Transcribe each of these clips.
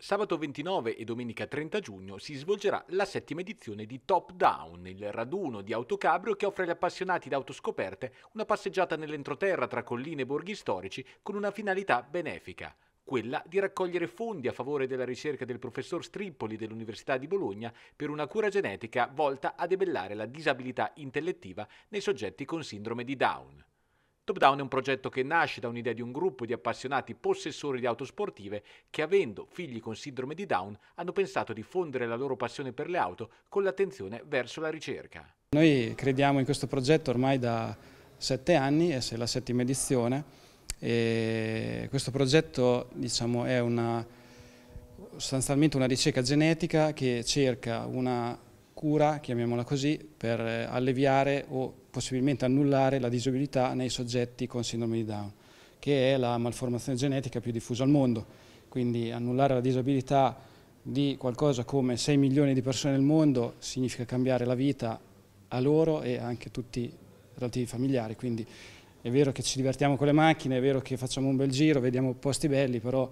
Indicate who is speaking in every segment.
Speaker 1: Sabato 29 e domenica 30 giugno si svolgerà la settima edizione di Top Down, il raduno di autocabrio che offre agli appassionati d'autoscoperte una passeggiata nell'entroterra tra colline e borghi storici con una finalità benefica quella di raccogliere fondi a favore della ricerca del professor Strippoli dell'Università di Bologna per una cura genetica volta a debellare la disabilità intellettiva nei soggetti con sindrome di Down. Top Down è un progetto che nasce da un'idea di un gruppo di appassionati possessori di auto sportive che, avendo figli con sindrome di Down, hanno pensato di fondere la loro passione per le auto con l'attenzione verso la ricerca.
Speaker 2: Noi crediamo in questo progetto ormai da sette anni, eh, è la settima edizione, e questo progetto diciamo, è una, sostanzialmente una ricerca genetica che cerca una cura, chiamiamola così, per eh, alleviare o possibilmente annullare la disabilità nei soggetti con sindrome di Down, che è la malformazione genetica più diffusa al mondo. Quindi annullare la disabilità di qualcosa come 6 milioni di persone nel mondo significa cambiare la vita a loro e anche a tutti i relativi familiari. Quindi è vero che ci divertiamo con le macchine, è vero che facciamo un bel giro, vediamo posti belli, però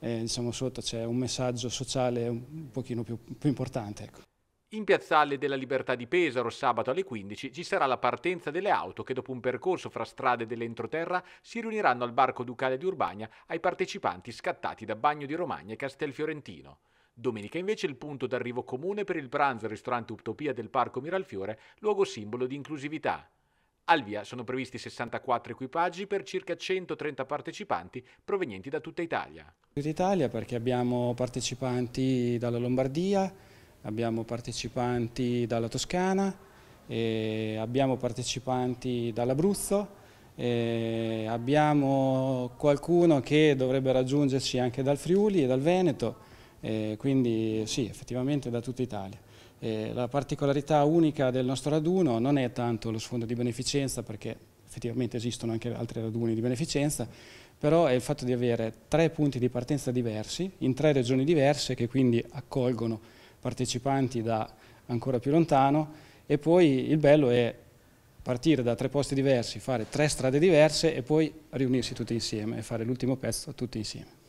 Speaker 2: eh, diciamo sotto c'è un messaggio sociale un pochino più, più importante. Ecco.
Speaker 1: In piazzale della Libertà di Pesaro, sabato alle 15, ci sarà la partenza delle auto che dopo un percorso fra strade dell'entroterra si riuniranno al barco ducale di Urbania ai partecipanti scattati da Bagno di Romagna e Castelfiorentino. Domenica invece il punto d'arrivo comune per il pranzo al ristorante Utopia del Parco Miralfiore, luogo simbolo di inclusività. Al via sono previsti 64 equipaggi per circa 130 partecipanti provenienti da tutta Italia.
Speaker 2: Tutta Italia perché abbiamo partecipanti dalla Lombardia, abbiamo partecipanti dalla Toscana, abbiamo partecipanti dall'Abruzzo, abbiamo qualcuno che dovrebbe raggiungerci anche dal Friuli e dal Veneto, e quindi sì, effettivamente da tutta Italia. E la particolarità unica del nostro raduno non è tanto lo sfondo di beneficenza, perché effettivamente esistono anche altri raduni di beneficenza, però è il fatto di avere tre punti di partenza diversi, in tre regioni diverse, che quindi accolgono partecipanti da ancora più lontano e poi il bello è partire da tre posti diversi, fare tre strade diverse e poi riunirsi tutti insieme e fare l'ultimo pezzo tutti insieme.